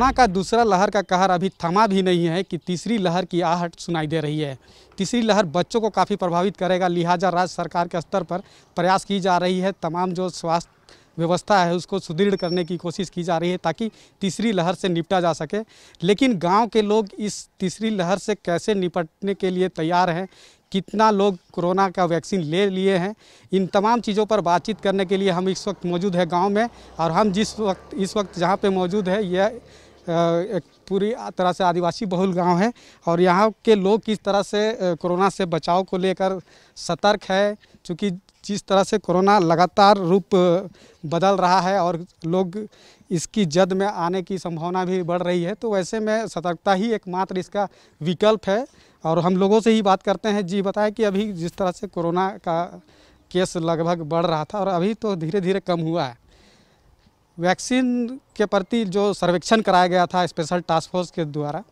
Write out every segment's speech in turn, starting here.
Corona का दूसरा लहर का कहर अभी थमा भी नहीं है कि तीसरी लहर की आहट सुनाई दे रही है तीसरी लहर बच्चों को काफ़ी प्रभावित करेगा लिहाजा राज्य सरकार के स्तर पर प्रयास की जा रही है तमाम जो स्वास्थ्य व्यवस्था है उसको सुदृढ़ करने की कोशिश की जा रही है ताकि तीसरी लहर से निपटा जा सके लेकिन गाँव के लोग इस तीसरी लहर से कैसे निपटने के लिए तैयार हैं कितना लोग कोरोना का वैक्सीन ले लिए हैं इन तमाम चीज़ों पर बातचीत करने के लिए हम इस वक्त मौजूद है गांव में और हम जिस वक्त इस वक्त जहां पे मौजूद है यह एक पूरी तरह से आदिवासी बहुल गांव है और यहाँ के लोग किस तरह से कोरोना से बचाव को लेकर सतर्क है चूँकि जिस तरह से कोरोना लगातार रूप बदल रहा है और लोग इसकी जद में आने की संभावना भी बढ़ रही है तो वैसे में सतर्कता ही एकमात्र इसका विकल्प है और हम लोगों से ही बात करते हैं जी बताएं कि अभी जिस तरह से कोरोना का केस लगभग बढ़ रहा था और अभी तो धीरे धीरे कम हुआ है वैक्सीन के प्रति जो सर्वेक्षण कराया गया था स्पेशल टास्क फोर्स के द्वारा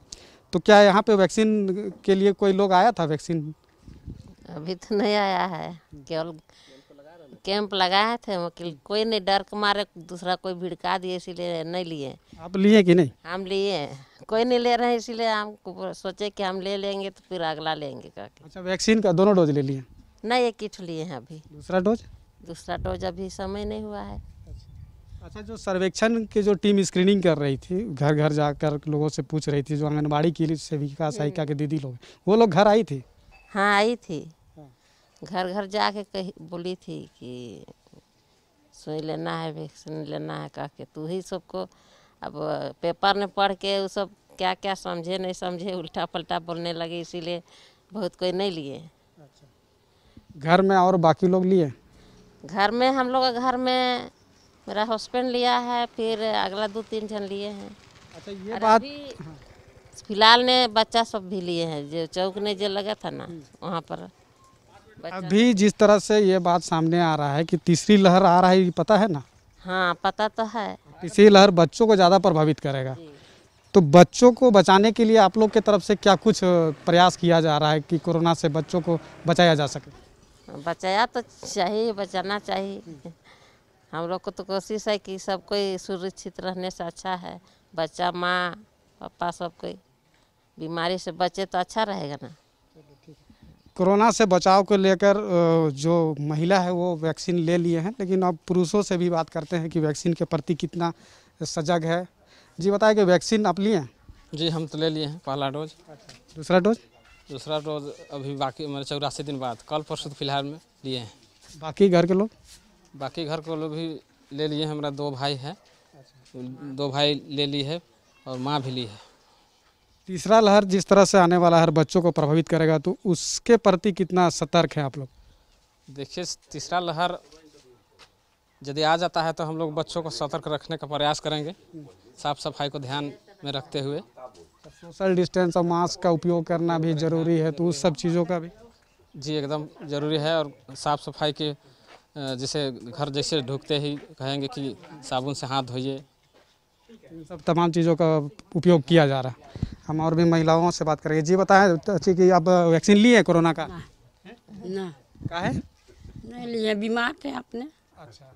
तो क्या यहाँ पे वैक्सीन के लिए कोई लोग आया था वैक्सीन अभी तो नहीं आया है केवल कैंप लगाए थे वकील कोई नहीं डर के मारे दूसरा कोई भिड़का दिए इसीलिए नहीं लिए आप लिए कि नहीं हम लिए कोई नहीं ले रहे इसीलिए हम सोचे कि हम ले लेंगे तो फिर अगला लेंगे अच्छा वैक्सीन का दोनों डोज ले लिए नहीं ये किच लिए हैं अभी दूसरा डोज दूसरा डोज अभी समय नहीं हुआ है अच्छा जो सर्वेक्षण की जो टीम स्क्रीनिंग कर रही थी घर घर जाकर लोगों से पूछ रही थी जो आंगनबाड़ी की सेविका हम्म। सहायिका के दीदी लोग वो लोग घर आई थी हाँ आई थी हाँ। घर घर जाके कही बोली थी कि सुई लेना है वैक्सीन लेना है कह के तू ही सबको अब पेपर में पढ़ के वो सब क्या क्या समझे नहीं समझे उल्टा पलटा बोलने लगे इसीलिए बहुत कोई नहीं लिए अच्छा। घर में और बाकी लोग लिए घर में हम लोग घर में मेरा हस्बैंड लिया है फिर अगला दो तीन जन लिए हैं अच्छा ये बात फिलहाल ने बच्चा सब भी लिए हैं जो चौक ने जो लगा था ना हम्म। वहाँ पर अभी जिस तरह से ये बात सामने आ रहा है कि तीसरी लहर आ रहा है पता है ना हाँ पता तो है तीसरी लहर बच्चों को ज़्यादा प्रभावित करेगा तो बच्चों को बचाने के लिए आप लोग के तरफ से क्या कुछ प्रयास किया जा रहा है कि कोरोना से बच्चों को बचाया जा सके बचाया तो चाहिए बचाना चाहिए हम्म। हम लोग को तो कोशिश है कि सब कोई सुरक्षित रहने से अच्छा है बच्चा माँ पापा सब कोई बीमारी से बचे तो अच्छा रहेगा ना कोरोना से बचाव को लेकर जो महिला है वो वैक्सीन ले लिए हैं लेकिन अब पुरुषों से भी बात करते हैं कि वैक्सीन के प्रति कितना सजग है जी बताए कि वैक्सीन आप लिए हैं जी हम तो ले लिए हैं पहला डोज अच्छा। दूसरा डोज दूसरा डोज अभी बाकी मेरे मतलब चौरासी दिन बाद कल परसों तो फिलहाल में लिए हैं बाकी घर के लोग बाकी घर को लोग भी ले लिए हमारा दो भाई है दो भाई ले ली है और माँ भी ली है तीसरा लहर जिस तरह से आने वाला हर बच्चों को प्रभावित करेगा तो उसके प्रति कितना सतर्क है आप लोग देखिए तीसरा लहर यदि आ जाता है तो हम लोग बच्चों को सतर्क रखने का प्रयास करेंगे साफ सफाई को ध्यान में रखते हुए सोशल डिस्टेंस और मास्क का उपयोग करना भी जरूरी है तो उस सब चीज़ों का भी जी एकदम जरूरी है और साफ सफाई के जैसे घर जैसे ढूंकते ही कहेंगे कि साबुन से हाथ धोइए इन सब तमाम चीज़ों का उपयोग किया जा रहा है हम और भी महिलाओं से बात करेंगे जी बताएं तो अच्छी कि आप वैक्सीन लिए है कोरोना का ना, ना। का है नहीं लिए बीमार थे आपने अच्छा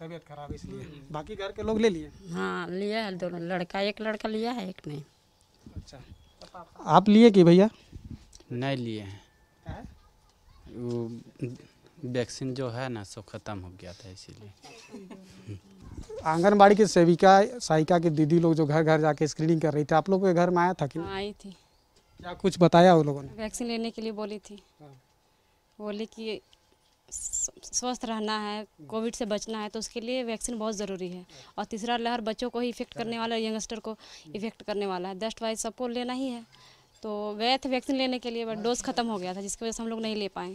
तबीयत खराब इसलिए बाकी घर के लोग ले लिए हाँ लिया है दोनों लड़का एक लड़का लिया है एक नहीं अच्छा आप लिए कि भैया नहीं लिए हैं वैक्सीन जो है ना सो ख़त्म हो गया था इसीलिए आंगनबाड़ी की सेविका सहायिका की दीदी लोग जो घर घर जाके स्क्रीनिंग कर रही थी आप लोग के घर में आया था कि आई थी क्या कुछ बताया उन लोगों ने वैक्सीन लेने के लिए बोली थी हाँ। बोली कि स्वस्थ रहना है कोविड से बचना है तो उसके लिए वैक्सीन बहुत ज़रूरी है और तीसरा लहर बच्चों को ही इफेक्ट करने वाला है यंगस्टर को इफेक्ट करने वाला है दस्ट वाइज सबको लेना ही है तो गए थे वैक्सीन लेने के लिए बट डोज ख़त्म हो गया था जिसकी वजह से हम लोग नहीं ले पाए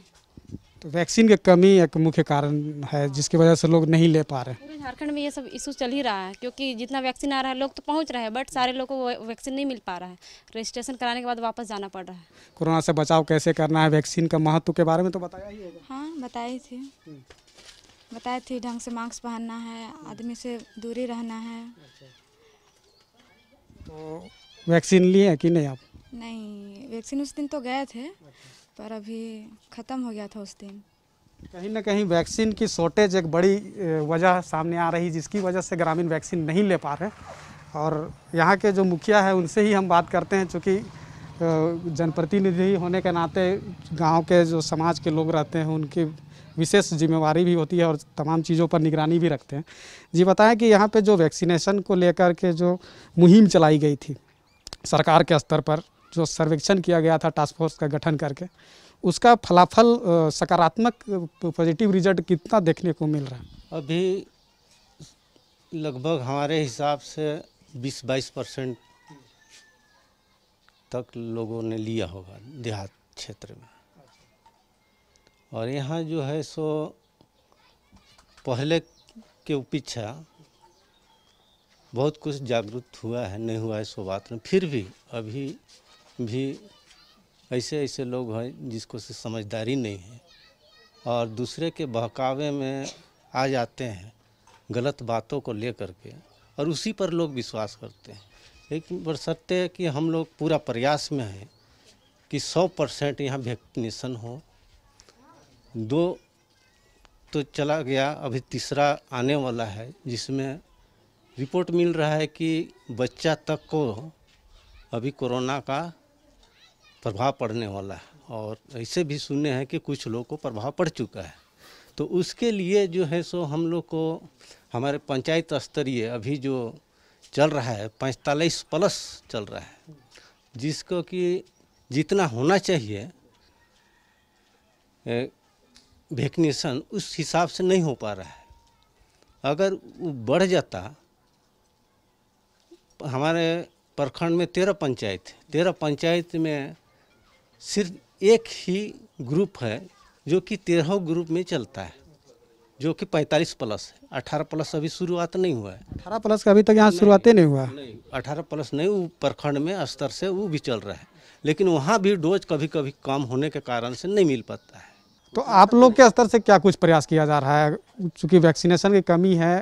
तो वैक्सीन की कमी एक मुख्य कारण है जिसकी वजह से लोग नहीं ले पा रहे पूरे झारखंड में ये सब इशू चल ही रहा है क्योंकि जितना वैक्सीन आ रहा है लोग तो पहुंच रहे हैं बट सारे लोगों को वैक्सीन नहीं मिल पा रहा है रजिस्ट्रेशन कराने के बाद वापस जाना पड़ रहा है कोरोना से बचाव कैसे करना है वैक्सीन का महत्व के बारे में तो बताया ही होगा हाँ बताए थे बताए थे ढंग से मास्क पहनना है आदमी से दूरी रहना है तो वैक्सीन लिए कि नहीं आप नहीं वैक्सीन उस दिन तो गए थे अच्छा। पर अभी ख़त्म हो गया था उस दिन कहीं ना कहीं वैक्सीन की शॉर्टेज एक बड़ी वजह सामने आ रही जिसकी वजह से ग्रामीण वैक्सीन नहीं ले पा रहे और यहाँ के जो मुखिया है उनसे ही हम बात करते हैं चूँकि जनप्रतिनिधि होने के नाते गांव के जो समाज के लोग रहते हैं उनकी विशेष जिम्मेवारी भी होती है और तमाम चीज़ों पर निगरानी भी रखते हैं जी बताएं कि यहाँ पे जो वैक्सीनेशन को लेकर के जो मुहिम चलाई गई थी सरकार के स्तर पर जो सर्वेक्षण किया गया था टास्क फोर्स का गठन करके उसका फलाफल सकारात्मक पॉजिटिव रिजल्ट कितना देखने को मिल रहा है अभी लगभग हमारे हिसाब से 20-22 परसेंट तक लोगों ने लिया होगा देहात क्षेत्र में और यहाँ जो है सो पहले के पीछा बहुत कुछ जागरूक हुआ है नहीं हुआ है सो बात में फिर भी अभी भी ऐसे ऐसे लोग हैं जिसको से समझदारी नहीं है और दूसरे के बहकावे में आ जाते हैं गलत बातों को ले के और उसी पर लोग विश्वास करते हैं लेकिन है कि हम लोग पूरा प्रयास में हैं कि सौ परसेंट यहाँ वैक्सीनेशन हो दो तो चला गया अभी तीसरा आने वाला है जिसमें रिपोर्ट मिल रहा है कि बच्चा तक को अभी कोरोना का प्रभाव पड़ने वाला है और ऐसे भी सुने हैं कि कुछ लोगों को प्रभाव पड़ चुका है तो उसके लिए जो है सो हम लोग को हमारे पंचायत स्तरीय अभी जो चल रहा है पैंतालीस प्लस चल रहा है जिसको कि जितना होना चाहिए वैक्सीनेशन उस हिसाब से नहीं हो पा रहा है अगर वो बढ़ जाता हमारे प्रखंड में तेरह पंचायत है तेरह पंचायत में सिर्फ एक ही ग्रुप है जो कि तेरह ग्रुप में चलता है जो कि 45 प्लस है अठारह प्लस अभी शुरुआत नहीं हुआ है अठारह प्लस का अभी तक यहाँ शुरुआत ही नहीं हुआ नहीं अठारह प्लस नहीं वो प्रखंड में स्तर से वो भी चल रहा है लेकिन वहाँ भी डोज कभी कभी कम होने के कारण से नहीं मिल पाता है तो आप लोग के स्तर से क्या कुछ प्रयास किया जा रहा है चूँकि वैक्सीनेशन की कमी है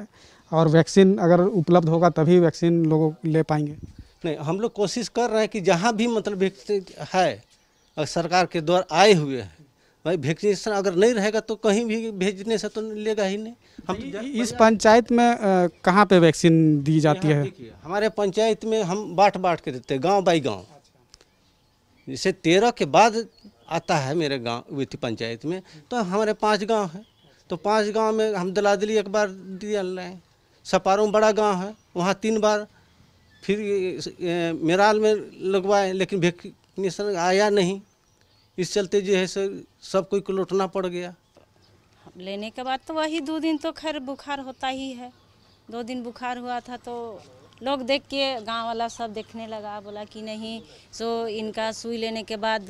और वैक्सीन अगर उपलब्ध होगा तभी वैक्सीन लोग ले पाएंगे नहीं हम लोग कोशिश कर रहे हैं कि जहाँ भी मतलब है अगर सरकार के द्वारा आए हुए हैं भाई वैक्सीनेशन अगर नहीं रहेगा तो कहीं भी भेजने से तो लेगा ही नहीं हम तो इस पंचायत में कहाँ पे वैक्सीन दी जाती है हमारे पंचायत में हम बांट बांट के देते हैं गाँव बाई गाँव जैसे तेरह के बाद आता है मेरे गाँव पंचायत में तो हमारे पाँच गाँव है तो पाँच गाँव में हम दलादली एक बार दिया लाए सपारों बड़ा गाँव है वहाँ तीन बार फिर मेराल में लगवाए लेकिन वैक्सीनेशन आया नहीं इस चलते जो है सर सब कोई को लौटना पड़ गया लेने के बाद तो वही दो दिन तो खैर बुखार होता ही है दो दिन बुखार हुआ था तो लोग देख के गांव वाला सब देखने लगा बोला कि नहीं सो इनका सुई लेने के बाद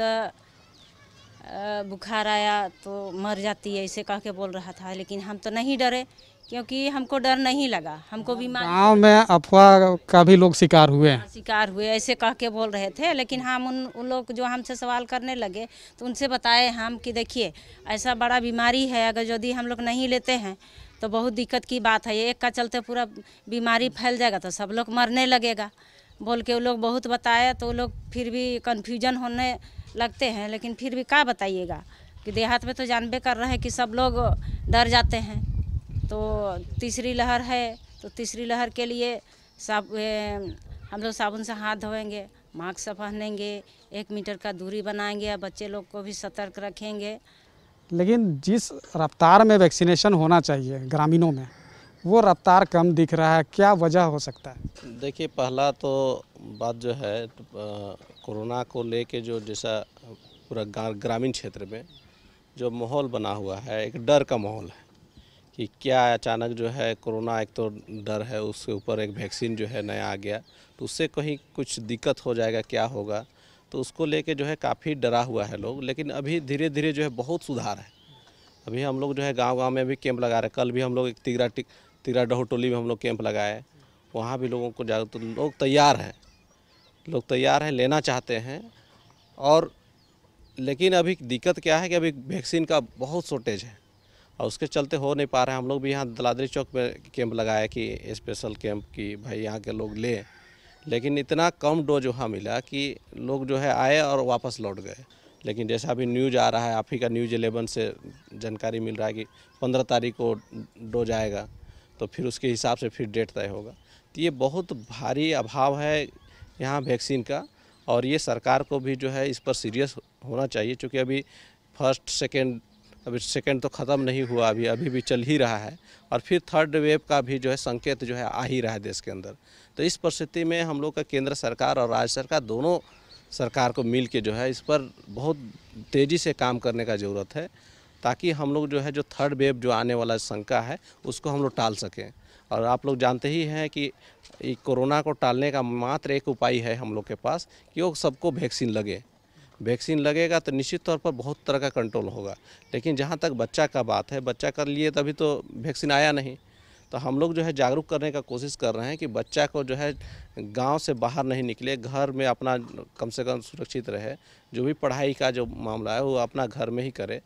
बुखार आया तो मर जाती है ऐसे कह के बोल रहा था लेकिन हम तो नहीं डरे क्योंकि हमको डर नहीं लगा हमको बीमार गाँव में अफवाह का भी लोग शिकार हुए हैं हाँ, शिकार हुए ऐसे कह के बोल रहे थे लेकिन हम उन उन लोग जो हमसे सवाल करने लगे तो उनसे बताए हम कि देखिए ऐसा बड़ा बीमारी है अगर यदि हम लोग नहीं लेते हैं तो बहुत दिक्कत की बात है एक का चलते पूरा बीमारी फैल जाएगा तो सब लोग मरने लगेगा बोल के वो लोग बहुत बताए तो वो लोग फिर भी कन्फ्यूजन होने लगते हैं लेकिन फिर भी क्या बताइएगा कि देहात में तो जानबे कर रहे हैं कि सब लोग डर जाते हैं तो तीसरी लहर है तो तीसरी लहर के लिए साब हम लोग साबुन से हाथ धोएंगे मास्क से पहनेंगे एक मीटर का दूरी बनाएंगे बच्चे लोग को भी सतर्क रखेंगे लेकिन जिस रफ्तार में वैक्सीनेशन होना चाहिए ग्रामीणों में वो रफ्तार कम दिख रहा है क्या वजह हो सकता है देखिए पहला तो बात जो है तो, कोरोना को लेके जो जैसा पूरा ग्रामीण क्षेत्र में जो माहौल बना हुआ है एक डर का माहौल है कि क्या अचानक जो है कोरोना एक तो डर है उसके ऊपर एक वैक्सीन जो है नया आ गया तो उससे कहीं कुछ दिक्कत हो जाएगा क्या होगा तो उसको लेके जो है काफ़ी डरा हुआ है लोग लेकिन अभी धीरे धीरे जो है बहुत सुधार है अभी हम लोग जो है गांव गांव में भी कैंप लगा रहे कल भी हम लोग एक तिगरा तिगरा डहो टोली में हम लोग कैंप लगाए वहाँ भी लोगों को जागरूक तो लोग तैयार हैं लोग तैयार हैं लेना चाहते हैं और लेकिन अभी दिक्कत क्या है कि अभी वैक्सीन का बहुत शॉर्टेज है और उसके चलते हो नहीं पा रहे हैं हम लोग भी यहाँ दलादरी चौक पर कैंप लगाया कि स्पेशल कैंप कि भाई यहाँ के लोग लें लेकिन इतना कम डोज वहाँ मिला कि लोग जो है आए और वापस लौट गए लेकिन जैसा अभी न्यूज़ आ रहा है आप ही का न्यूज़ एलेवन से जानकारी मिल रहा है कि पंद्रह तारीख को डोज आएगा तो फिर उसके हिसाब से फिर डेट तय होगा तो ये बहुत भारी अभाव है यहाँ वैक्सीन का और ये सरकार को भी जो है इस पर सीरियस होना चाहिए क्योंकि अभी फर्स्ट सेकेंड अभी सेकेंड तो ख़त्म नहीं हुआ अभी अभी भी चल ही रहा है और फिर थर्ड वेव का भी जो है संकेत जो है आ ही रहा है देश के अंदर तो इस परिस्थिति में हम लोग का केंद्र सरकार और राज्य सरकार दोनों सरकार को मिल के जो है इस पर बहुत तेज़ी से काम करने का ज़रूरत है ताकि हम लोग जो है जो थर्ड वेव जो आने वाला शंका है उसको हम लोग टाल सकें और आप लोग जानते ही हैं कि कोरोना को टालने का मात्र एक उपाय है हम लोग के पास कि वो सबको वैक्सीन लगे वैक्सीन लगेगा तो निश्चित तौर पर बहुत तरह का कंट्रोल होगा लेकिन जहाँ तक बच्चा का बात है बच्चा कर लिए तभी तो वैक्सीन आया नहीं तो हम लोग जो है जागरूक करने का कोशिश कर रहे हैं कि बच्चा को जो है गांव से बाहर नहीं निकले घर में अपना कम से कम सुरक्षित रहे जो भी पढ़ाई का जो मामला है वो अपना घर में ही करे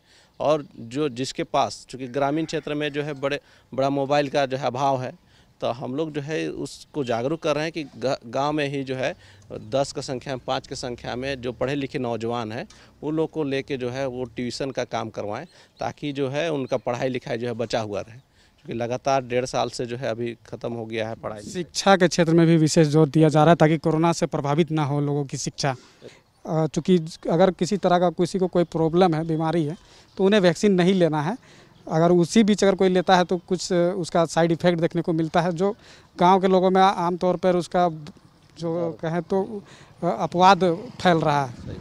और जो जिसके पास चूँकि ग्रामीण क्षेत्र में जो है बड़े बड़ा मोबाइल का जो है अभाव है तो हम लोग जो है उसको जागरूक कर रहे हैं कि गांव में ही जो है दस के संख्या में पाँच के संख्या में जो पढ़े लिखे नौजवान हैं वो लोग को लेके जो है वो ट्यूशन का काम करवाएं ताकि जो है उनका पढ़ाई लिखाई जो है बचा हुआ रहे क्योंकि लगातार डेढ़ साल से जो है अभी खत्म हो गया है पढ़ाई शिक्षा के क्षेत्र में भी विशेष जोर दिया जा रहा है ताकि कोरोना से प्रभावित ना हो लोगों की शिक्षा चूँकि अगर किसी तरह का किसी को कोई प्रॉब्लम है बीमारी है तो उन्हें वैक्सीन नहीं लेना है अगर उसी बीच अगर कोई लेता है तो कुछ उसका साइड इफ़ेक्ट देखने को मिलता है जो गांव के लोगों में आमतौर पर उसका जो कहें तो अपवाद फैल रहा है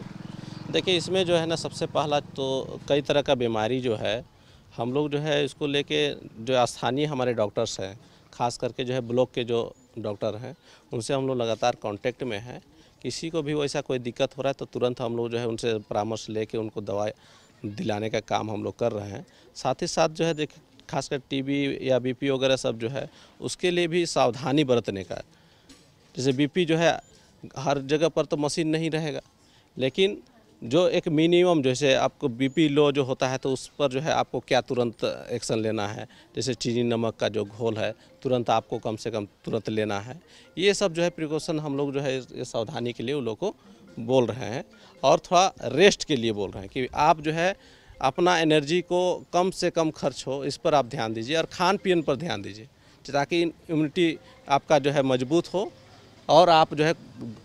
देखिए इसमें जो है ना सबसे पहला तो कई तरह का बीमारी जो है हम लोग जो है इसको लेके जो स्थानीय हमारे डॉक्टर्स हैं खास करके जो है ब्लॉक के जो डॉक्टर हैं उनसे हम लोग लगातार कॉन्टेक्ट में हैं किसी को भी वैसा कोई दिक्कत हो रहा है तो तुरंत हम लोग जो है उनसे परामर्श लेके उनको दवाई दिलाने का काम हम लोग कर रहे हैं साथ ही साथ जो है देख खासकर टीबी या बीपी वगैरह सब जो है उसके लिए भी सावधानी बरतने का जैसे बीपी जो है हर जगह पर तो मशीन नहीं रहेगा लेकिन जो एक मिनिमम जैसे आपको बीपी लो जो होता है तो उस पर जो है आपको क्या तुरंत एक्शन लेना है जैसे चीनी नमक का जो घोल है तुरंत आपको कम से कम तुरंत लेना है ये सब जो है प्रिकॉशन हम लोग जो है सावधानी के लिए उन लोग को बोल रहे हैं और थोड़ा रेस्ट के लिए बोल रहे हैं कि आप जो है अपना एनर्जी को कम से कम खर्च हो इस पर आप ध्यान दीजिए और खान पीन पर ध्यान दीजिए ताकि इम्यूनिटी आपका जो है मजबूत हो और आप जो है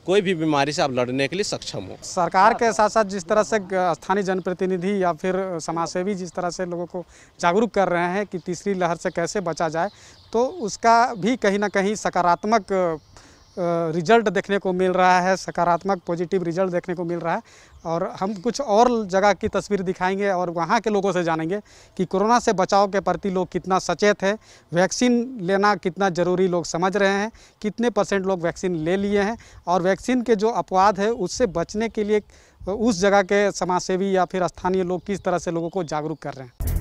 कोई भी बीमारी से आप लड़ने के लिए सक्षम हो सरकार के साथ साथ जिस तरह से स्थानीय जनप्रतिनिधि या फिर समाजसेवी जिस तरह से लोगों को जागरूक कर रहे हैं कि तीसरी लहर से कैसे बचा जाए तो उसका भी कहीं ना कहीं सकारात्मक रिजल्ट देखने को मिल रहा है सकारात्मक पॉजिटिव रिजल्ट देखने को मिल रहा है और हम कुछ और जगह की तस्वीर दिखाएंगे और वहाँ के लोगों से जानेंगे कि कोरोना से बचाव के प्रति लोग कितना सचेत है वैक्सीन लेना कितना ज़रूरी लोग समझ रहे हैं कितने परसेंट लोग वैक्सीन ले लिए हैं और वैक्सीन के जो अपवाद है उससे बचने के लिए उस जगह के समाजसेवी या फिर स्थानीय लोग किस तरह से लोगों को जागरूक कर रहे हैं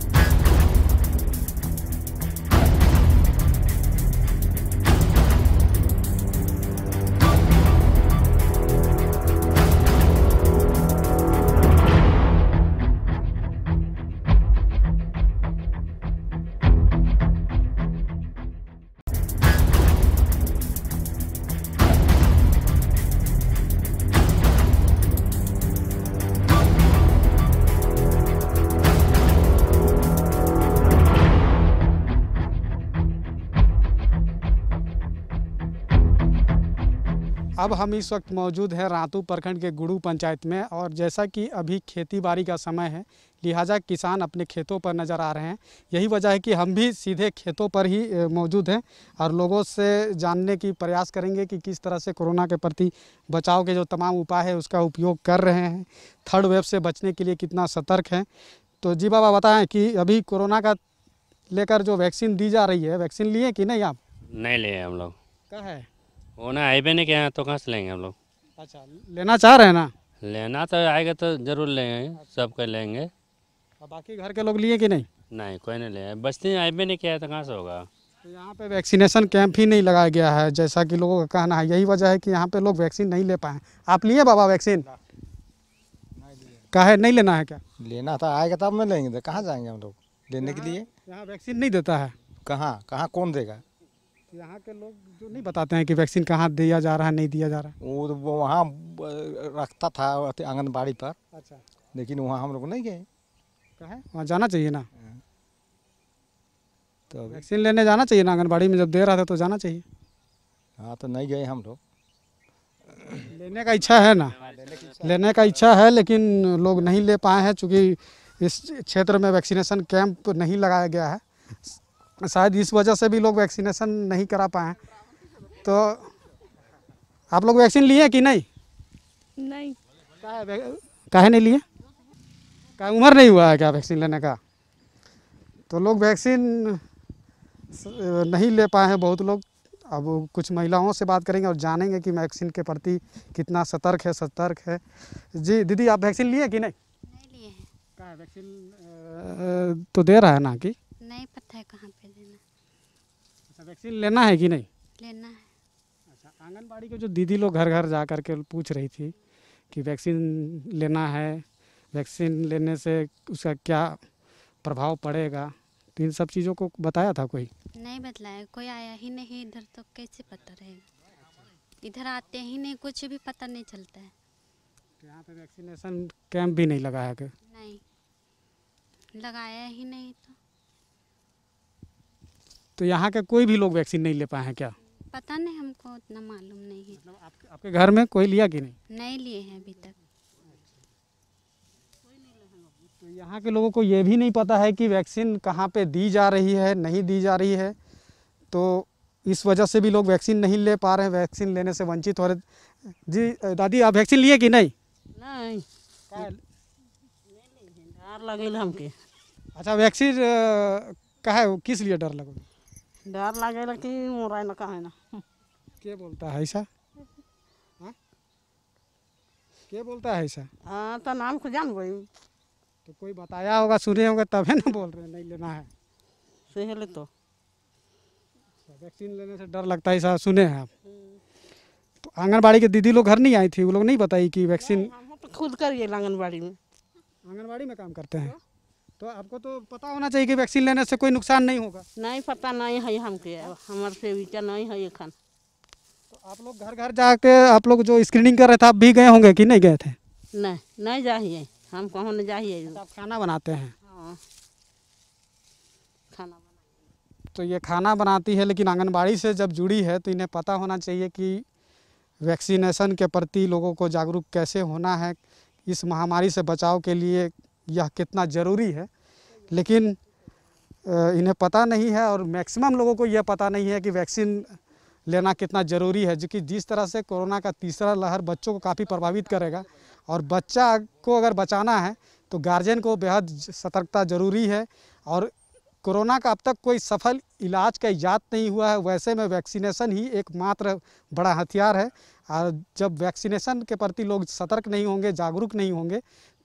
अब हम इस वक्त मौजूद हैं रातू प्रखंड के गुड़ू पंचायत में और जैसा कि अभी खेती बाड़ी का समय है लिहाजा किसान अपने खेतों पर नज़र आ रहे हैं यही वजह है कि हम भी सीधे खेतों पर ही मौजूद हैं और लोगों से जानने की प्रयास करेंगे कि किस तरह से कोरोना के प्रति बचाव के जो तमाम उपाय है उसका उपयोग कर रहे हैं थर्ड वेव से बचने के लिए कितना सतर्क है तो जी बाबा बताएँ कि अभी कोरोना का लेकर जो वैक्सीन दी जा रही है वैक्सीन लिए कि नहीं आप नहीं लिए हम लोग क्या है होना भी नहीं क्या तो कहाँ से लेंगे हम लोग अच्छा लेना चाह रहे हैं ना लेना तो आएगा तो जरूर लेंगे सबको लेंगे और बाकी घर के लोग लिए कि नहीं नहीं कोई नहीं ले बस्ती भी नहीं किया है तो कहाँ से होगा तो यहाँ पे वैक्सीनेशन कैंप ही नहीं लगाया गया है जैसा कि लोगों का कहना है यही वजह है कि यहाँ पे लोग वैक्सीन नहीं ले पाए आप लिए बाबा वैक्सीन काहे नहीं लेना है क्या लेना था तो आएगा तब में लेंगे तो कहाँ जाएंगे हम लोग लेने के लिए यहाँ वैक्सीन नहीं देता है कहाँ कहाँ कौन देगा यहाँ के लोग जो नहीं बताते हैं कि वैक्सीन कहाँ दिया जा रहा है नहीं दिया जा रहा है वो तो वहाँ रखता था आंगनबाड़ी पर अच्छा लेकिन वहाँ हम लोग नहीं गए कहें वहाँ जाना चाहिए ना हाँ। तो वैक्सीन लेने जाना चाहिए ना आंगनबाड़ी में जब दे रहा था तो जाना चाहिए हाँ तो नहीं गए हम लोग लेने का इच्छा है ना लेने का इच्छा है लेकिन लोग नहीं ले पाए हैं चूँकि इस क्षेत्र में वैक्सीनेशन कैंप नहीं लगाया गया है शायद इस वजह से भी लोग वैक्सीनेशन नहीं करा पाए तो आप लोग वैक्सीन लिए कि नहीं नहीं काहे नहीं लिए क्या उम्र नहीं हुआ है क्या वैक्सीन लेने का तो लोग वैक्सीन नहीं ले पाए हैं बहुत लोग अब कुछ महिलाओं से बात करेंगे और जानेंगे कि वैक्सीन के प्रति कितना सतर्क है सतर्क है जी दीदी आप वैक्सीन लिए कि नहीं नहीं लिए हैं वैक्सीन तो दे रहा है ना कि नहीं पता है कहाँ पे वैक्सीन लेना है कि नहीं लेना है अच्छा आंगनबाड़ी के जो दीदी लोग घर घर जा करके पूछ रही थी कि वैक्सीन लेना है वैक्सीन लेने से उसका क्या प्रभाव पड़ेगा तो इन सब चीज़ों को बताया था कोई नहीं बतलाया कोई आया ही नहीं इधर तो कैसे पता रहे इधर आते ही नहीं कुछ भी पता नहीं चलता है तो यहाँ पे वैक्सीनेशन कैंप भी नहीं लगाया क्या नहीं लगाया ही नहीं तो तो यहाँ के कोई भी लोग वैक्सीन नहीं ले पाए हैं क्या पता नहीं हमको उतना मालूम नहीं है मतलब आपके, आपके घर में कोई लिया कि नहीं नहीं लिए हैं अभी तक तो यहाँ के लोगों को ये भी नहीं पता है कि वैक्सीन कहाँ पे दी जा रही है नहीं दी जा रही है तो इस वजह से भी लोग वैक्सीन नहीं ले पा रहे हैं वैक्सीन लेने से वंचित हो रहे जी दादी आप वैक्सीन लिए कि नहीं नहीं डर लगे हमके अच्छा वैक्सीन कहा है किस लिए डर लगे डर लगे कि मोरा ना कहे ना के बोलता है ऐसा हाँ? के बोलता है ऐसा हाँ तो नाम को जान गई तो कोई बताया होगा सुने होगा है ना बोल रहे नहीं लेना है सही ले तो वैक्सीन अच्छा, लेने से डर लगता है ऐसा सुने हैं आप तो आंगनबाड़ी के दीदी लोग घर नहीं आई थी वो लोग नहीं बताई कि वैक्सीन तो खुद करिए आंगनबाड़ी में आंगनबाड़ी में काम करते हैं हाँ। तो आपको तो पता होना चाहिए कि वैक्सीन लेने से कोई नुकसान नहीं होगा नहीं पता नहीं है हमके हमारे से विचार नहीं है खान तो आप लोग घर घर जाके आप लोग जो स्क्रीनिंग कर रहे थे आप भी गए होंगे कि नहीं गए थे नहीं नहीं जाइए हम कहा जाइए तो आप खाना बनाते हैं हाँ। खाना तो ये खाना बनाती है लेकिन आंगनबाड़ी से जब जुड़ी है तो इन्हें पता होना चाहिए कि वैक्सीनेशन के प्रति लोगों को जागरूक कैसे होना है इस महामारी से बचाव के लिए यह कितना ज़रूरी है लेकिन इन्हें पता नहीं है और मैक्सिमम लोगों को यह पता नहीं है कि वैक्सीन लेना कितना ज़रूरी है जो कि जिस तरह से कोरोना का तीसरा लहर बच्चों को काफ़ी प्रभावित करेगा और बच्चा को अगर बचाना है तो गार्जियन को बेहद सतर्कता ज़रूरी है और कोरोना का अब तक कोई सफल इलाज का इजाद नहीं हुआ है वैसे में वैक्सीनेशन ही एकमात्र बड़ा हथियार है और जब वैक्सीनेशन के प्रति लोग सतर्क नहीं होंगे जागरूक नहीं होंगे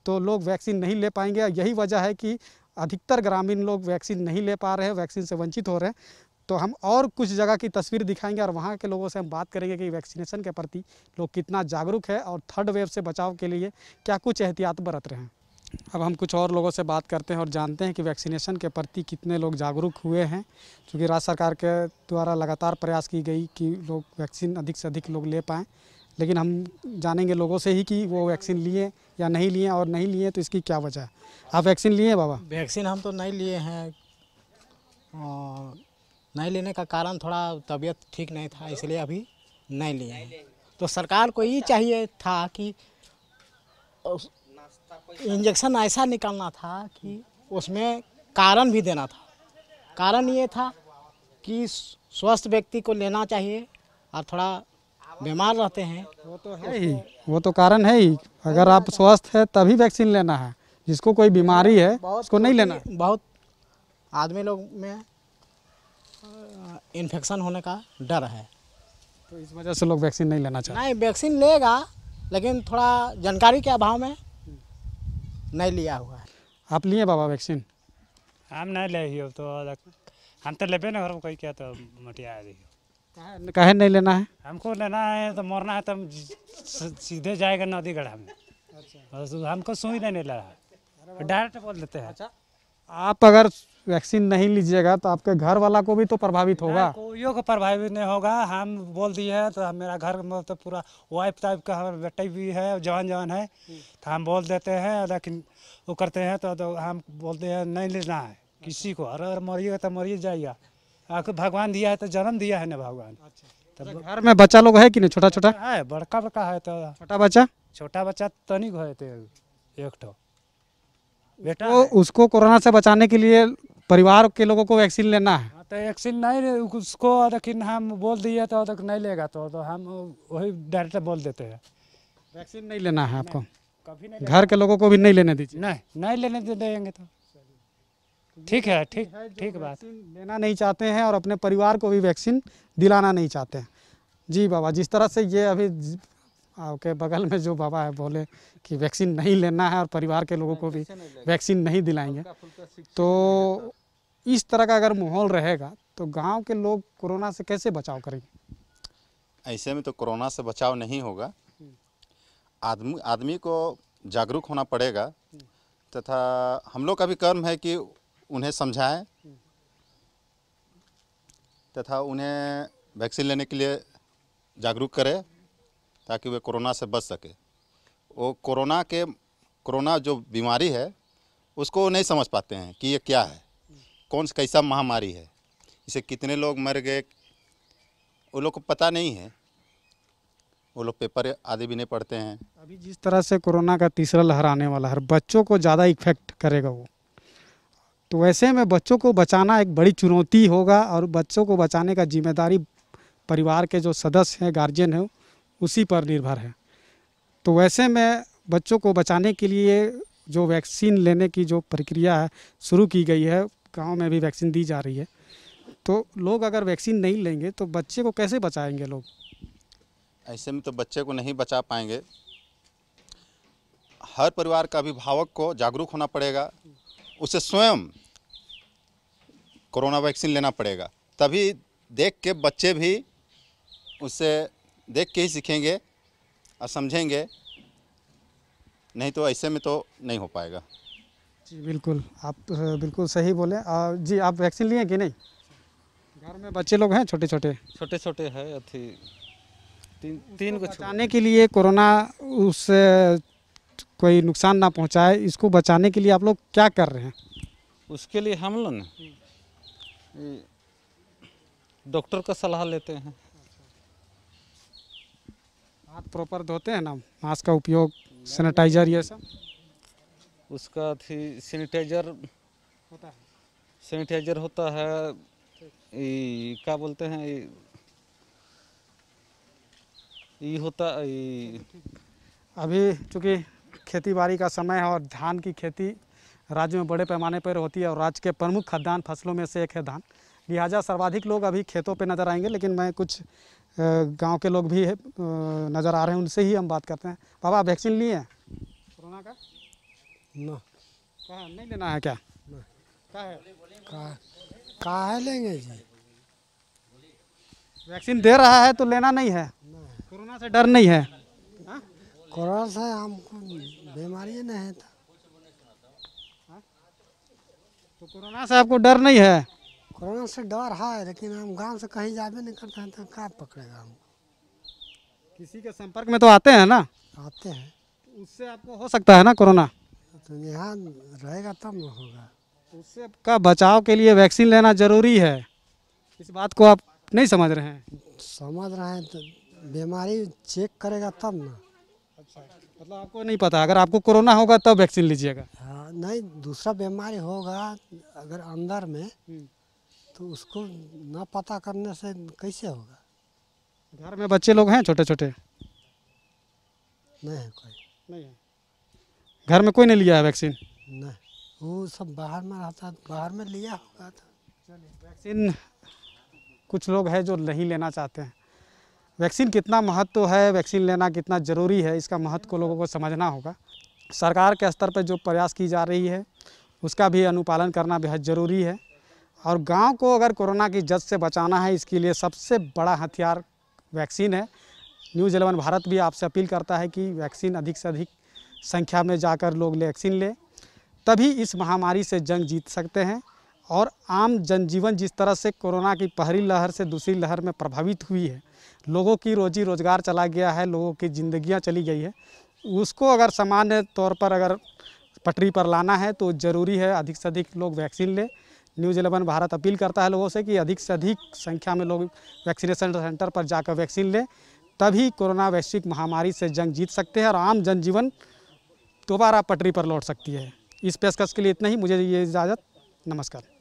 तो लोग वैक्सीन नहीं ले पाएंगे यही वजह है कि अधिकतर ग्रामीण लोग वैक्सीन नहीं ले पा रहे हैं वैक्सीन से वंचित हो रहे हैं तो हम और कुछ जगह की तस्वीर दिखाएंगे और वहाँ के लोगों से हम बात करेंगे कि वैक्सीनेशन के प्रति लोग कितना जागरूक है और थर्ड वेव से बचाव के लिए क्या कुछ एहतियात बरत रहे हैं अब हम कुछ और लोगों से बात करते हैं और जानते हैं कि वैक्सीनेशन के प्रति कितने लोग जागरूक हुए हैं क्योंकि राज्य सरकार के द्वारा लगातार प्रयास की गई कि लोग वैक्सीन अधिक से अधिक लोग ले पाएँ लेकिन हम जानेंगे लोगों से ही कि वो वैक्सीन लिए या नहीं लिए और नहीं लिए तो इसकी क्या वजह है आप वैक्सीन लिए बाबा वैक्सीन हम तो नहीं लिए हैं और नहीं लेने का कारण थोड़ा तबीयत ठीक नहीं था इसलिए अभी नहीं लिए हैं तो सरकार को ये चाहिए था कि इंजेक्शन ऐसा निकालना था कि उसमें कारण भी देना था कारण ये था कि स्वस्थ व्यक्ति को लेना चाहिए और थोड़ा बीमार रहते हैं वो तो है ही वो तो कारण है ही अगर आप स्वस्थ है तभी वैक्सीन लेना है जिसको कोई बीमारी है उसको नहीं लेना बहुत आदमी लोग में इन्फेक्शन होने का डर है तो इस वजह से लोग वैक्सीन नहीं लेना चाहते नहीं वैक्सीन लेगा लेकिन थोड़ा जानकारी के अभाव में नहीं लिया हुआ है आप लिए बाबा वैक्सीन हम नहीं ले तो हम तो लेबे ना घर में कोई क्या तो मटिया रही कहे नहीं लेना है हमको लेना है तो मरना है तो हम सीधे जाएगा नदी गढ़ा में अच्छा हमको सुई नहीं ले रहा है डायरेक्ट बोल देते हैं अच्छा आप अगर वैक्सीन नहीं लीजिएगा तो आपके घर वाला को भी तो प्रभावित होगा हाँ, कोई को प्रभावित नहीं होगा हम बोल दिए हैं तो मेरा घर मतलब तो पूरा वाइफ टाइप का हमारे बेटे भी है जवान जवान है हम्म। तो हम बोल देते हैं लेकिन वो करते हैं तो, तो हम बोलते हैं नहीं लेना है किसी को अरे अगर मरिएगा तो मरिए जाइएगा आखिर भगवान दिया है तो जन्म दिया है ना भगवान अच्छा। अच्छा, घर में बच्चा लोग है कि नहीं छोटा छोटा हाँ, है बड़का बड़का है तो छोटा बच्चा छोटा बच्चा तनिक तो है तो एक ठो बेटा तो उसको कोरोना से बचाने के लिए परिवार के लोगों को वैक्सीन लेना है हाँ, तो वैक्सीन नहीं उसको लेकिन हम बोल दिए तो, तो नहीं लेगा तो, तो हम वही डायरेक्ट बोल देते हैं वैक्सीन नहीं लेना है आपको कभी नहीं घर के लोगों को भी नहीं लेने दीजिए नहीं नहीं लेने देंगे तो ठीक है ठीक है ठीक बात लेना नहीं चाहते हैं और अपने परिवार को भी वैक्सीन दिलाना नहीं चाहते हैं जी बाबा जिस तरह से ये अभी आपके बगल में जो बाबा है बोले कि वैक्सीन नहीं लेना है और परिवार के लोगों को भी वैक्सीन नहीं दिलाएंगे तो इस तरह का अगर माहौल रहेगा तो गांव के लोग कोरोना से कैसे बचाव करेंगे ऐसे में तो कोरोना से बचाव नहीं होगा हम्म। आदमी आदमी को जागरूक होना पड़ेगा हम्म। तथा हम लोग का भी कर्म है कि उन्हें समझाएं तथा उन्हें वैक्सीन लेने के लिए जागरूक करें ताकि वे कोरोना से बच सके वो कोरोना के कोरोना जो बीमारी है उसको नहीं समझ पाते हैं कि ये क्या है कौन सा कैसा महामारी है इसे कितने लोग मर गए वो लोग को पता नहीं है वो लोग पेपर आदि भी नहीं पढ़ते हैं अभी जिस तरह से कोरोना का तीसरा लहर आने वाला है बच्चों को ज़्यादा इफेक्ट करेगा वो तो ऐसे में बच्चों को बचाना एक बड़ी चुनौती होगा और बच्चों को बचाने का जिम्मेदारी परिवार के जो सदस्य हैं गार्जियन हैं उसी पर निर्भर है तो वैसे में बच्चों को बचाने के लिए जो वैक्सीन लेने की जो प्रक्रिया है शुरू की गई है गांव में भी वैक्सीन दी जा रही है तो लोग अगर वैक्सीन नहीं लेंगे तो बच्चे को कैसे बचाएंगे लोग ऐसे में तो बच्चे को नहीं बचा पाएंगे हर परिवार का अभिभावक को जागरूक होना पड़ेगा उसे स्वयं कोरोना वैक्सीन लेना पड़ेगा तभी देख के बच्चे भी उससे देख के ही सीखेंगे और समझेंगे नहीं तो ऐसे में तो नहीं हो पाएगा जी बिल्कुल आप बिल्कुल सही बोले आ, जी आप वैक्सीन लिए कि नहीं घर में बच्चे लोग हैं छोटे छोटे छोटे छोटे है अथी तीन तीन को बचाने के लिए कोरोना उस कोई नुकसान ना पहुंचाए इसको बचाने के लिए आप लोग क्या कर रहे हैं उसके लिए हम लोग ना डॉक्टर का सलाह लेते हैं हाथ प्रॉपर धोते हैं ना मास्क का उपयोग सैनिटाइजर ये सब उसका थी सैनिटाइजर होता है सैनिटाइजर होता है क्या बोलते हैं ये होता ये अभी चूँकि खेतीबाड़ी का समय है और धान की खेती राज्य में बड़े पैमाने पर होती है और राज्य के प्रमुख खाद्यान्न फसलों में से एक है धान लिहाजा सर्वाधिक लोग अभी खेतों पर नज़र आएंगे लेकिन मैं कुछ गांव के लोग भी नज़र आ रहे हैं उनसे ही हम बात करते हैं बाबा वैक्सीन लिए हैं कोरोना का ना नहीं लेना है क्या कहा है है लेंगे जी वैक्सीन दे रहा है तो लेना नहीं है कोरोना से डर नहीं है हाँ? कोरोना से हमको बीमारी नहीं है था तो।, हाँ? तो कोरोना से आपको डर नहीं है कोरोना से डर है लेकिन हम गांव से कहीं जावे नहीं करते हैं तो क्या पकड़ेगा हमको किसी के संपर्क में तो आते हैं ना आते हैं तो उससे आपको हो सकता है ना कोरोना तो यहाँ रहेगा तब तो होगा उससे का बचाव के लिए वैक्सीन लेना जरूरी है इस बात को आप नहीं समझ रहे हैं समझ रहे हैं तो बीमारी चेक करेगा तब ना अच्छा मतलब आपको नहीं पता अगर आपको कोरोना होगा तब वैक्सीन लीजिएगा हाँ नहीं दूसरा बीमारी होगा अगर अंदर में हम्म। तो उसको ना पता करने से कैसे होगा घर में बच्चे लोग हैं छोटे छोटे नहीं है कोई नहीं है घर में कोई नहीं लिया है वैक्सीन नहीं वो सब बाहर में रहता बाहर में लिया होगा तो वैक्सीन कुछ लोग हैं जो नहीं लेना चाहते हैं वैक्सीन कितना महत्व है वैक्सीन लेना कितना ज़रूरी है इसका महत्व को लोगों को समझना होगा सरकार के स्तर पर जो प्रयास की जा रही है उसका भी अनुपालन करना बेहद ज़रूरी है और गांव को अगर कोरोना की जद से बचाना है इसके लिए सबसे बड़ा हथियार वैक्सीन है न्यूज़ एलेवन भारत भी आपसे अपील करता है कि वैक्सीन अधिक से अधिक संख्या में जाकर लोग वैक्सीन लें तभी इस महामारी से जंग जीत सकते हैं और आम जनजीवन जिस तरह से कोरोना की पहली लहर से दूसरी लहर में प्रभावित हुई है लोगों की रोजी रोज़गार चला गया है लोगों की जिंदगियां चली गई है उसको अगर सामान्य तौर पर अगर पटरी पर लाना है तो ज़रूरी है अधिक से अधिक लोग वैक्सीन लें न्यूज़ इलेवन भारत अपील करता है लोगों से कि अधिक से अधिक संख्या में लोग वैक्सीनेशन सेंटर पर जाकर वैक्सीन लें तभी कोरोना वैश्विक महामारी से जंग जीत सकते हैं और आम जनजीवन दोबारा पटरी पर लौट सकती है इस पेशकश के लिए इतना ही मुझे ये इजाज़त नमस्कार